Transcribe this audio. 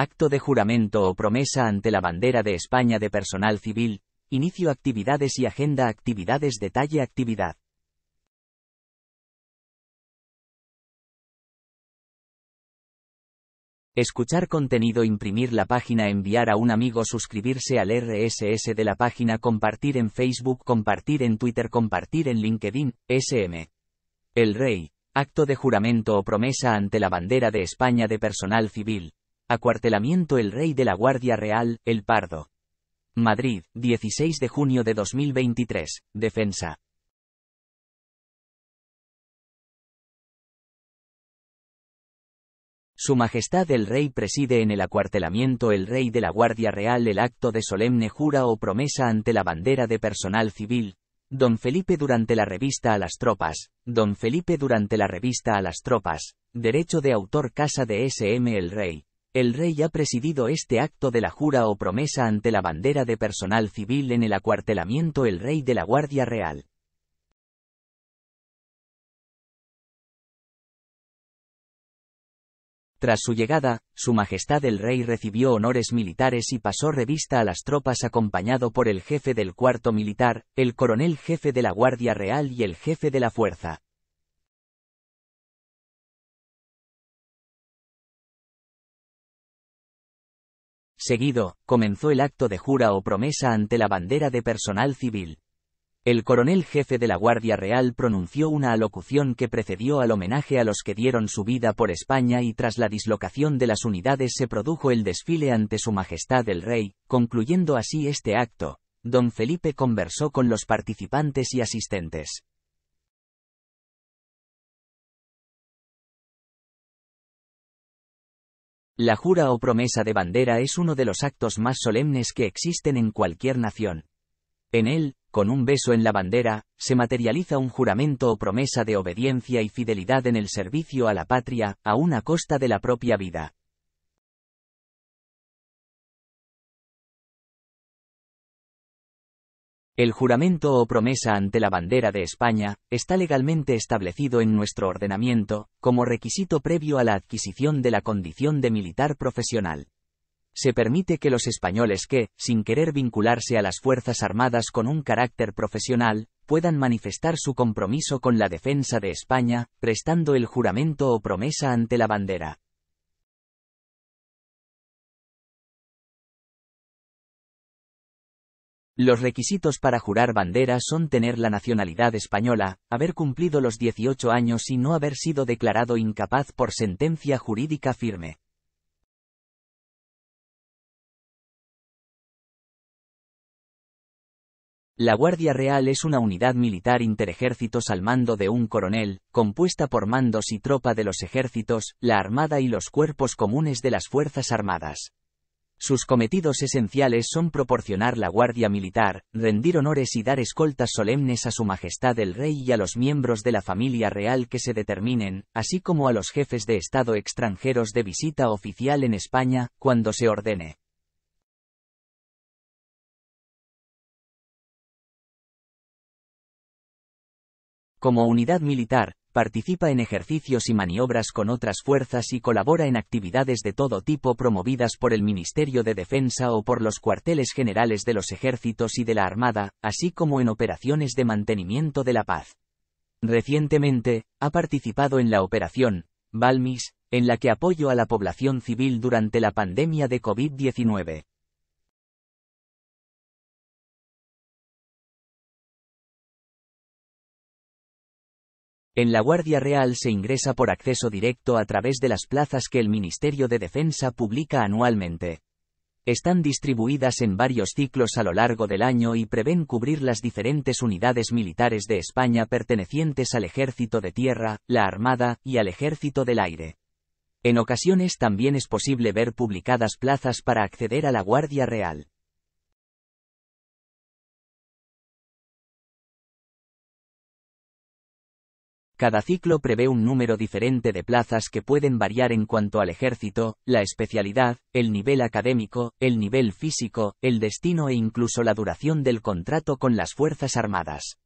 acto de juramento o promesa ante la bandera de España de personal civil, inicio actividades y agenda actividades detalle actividad. Escuchar contenido, imprimir la página, enviar a un amigo, suscribirse al RSS de la página, compartir en Facebook, compartir en Twitter, compartir en LinkedIn, SM. El Rey, acto de juramento o promesa ante la bandera de España de personal civil, Acuartelamiento El Rey de la Guardia Real, El Pardo. Madrid, 16 de junio de 2023. Defensa. Su Majestad el Rey preside en el acuartelamiento el Rey de la Guardia Real el acto de solemne jura o promesa ante la bandera de personal civil. Don Felipe durante la revista a las tropas, Don Felipe durante la revista a las tropas, Derecho de autor Casa de SM el Rey, el rey ha presidido este acto de la jura o promesa ante la bandera de personal civil en el acuartelamiento el rey de la Guardia Real. Tras su llegada, Su Majestad el Rey recibió honores militares y pasó revista a las tropas acompañado por el jefe del cuarto militar, el coronel jefe de la Guardia Real y el jefe de la Fuerza. Seguido, comenzó el acto de jura o promesa ante la bandera de personal civil. El coronel jefe de la Guardia Real pronunció una alocución que precedió al homenaje a los que dieron su vida por España y tras la dislocación de las unidades se produjo el desfile ante Su Majestad el Rey, concluyendo así este acto. Don Felipe conversó con los participantes y asistentes. La jura o promesa de bandera es uno de los actos más solemnes que existen en cualquier nación. En él, con un beso en la bandera, se materializa un juramento o promesa de obediencia y fidelidad en el servicio a la patria, a una costa de la propia vida. El juramento o promesa ante la bandera de España está legalmente establecido en nuestro ordenamiento, como requisito previo a la adquisición de la condición de militar profesional. Se permite que los españoles que, sin querer vincularse a las Fuerzas Armadas con un carácter profesional, puedan manifestar su compromiso con la defensa de España, prestando el juramento o promesa ante la bandera. Los requisitos para jurar bandera son tener la nacionalidad española, haber cumplido los 18 años y no haber sido declarado incapaz por sentencia jurídica firme. La Guardia Real es una unidad militar interejércitos al mando de un coronel, compuesta por mandos y tropa de los ejércitos, la Armada y los cuerpos comunes de las Fuerzas Armadas. Sus cometidos esenciales son proporcionar la guardia militar, rendir honores y dar escoltas solemnes a Su Majestad el Rey y a los miembros de la familia real que se determinen, así como a los jefes de Estado extranjeros de visita oficial en España, cuando se ordene. Como unidad militar, participa en ejercicios y maniobras con otras fuerzas y colabora en actividades de todo tipo promovidas por el Ministerio de Defensa o por los cuarteles generales de los ejércitos y de la Armada, así como en operaciones de mantenimiento de la paz. Recientemente, ha participado en la operación Balmis, en la que apoyó a la población civil durante la pandemia de COVID-19. En la Guardia Real se ingresa por acceso directo a través de las plazas que el Ministerio de Defensa publica anualmente. Están distribuidas en varios ciclos a lo largo del año y prevén cubrir las diferentes unidades militares de España pertenecientes al Ejército de Tierra, la Armada y al Ejército del Aire. En ocasiones también es posible ver publicadas plazas para acceder a la Guardia Real. Cada ciclo prevé un número diferente de plazas que pueden variar en cuanto al ejército, la especialidad, el nivel académico, el nivel físico, el destino e incluso la duración del contrato con las Fuerzas Armadas.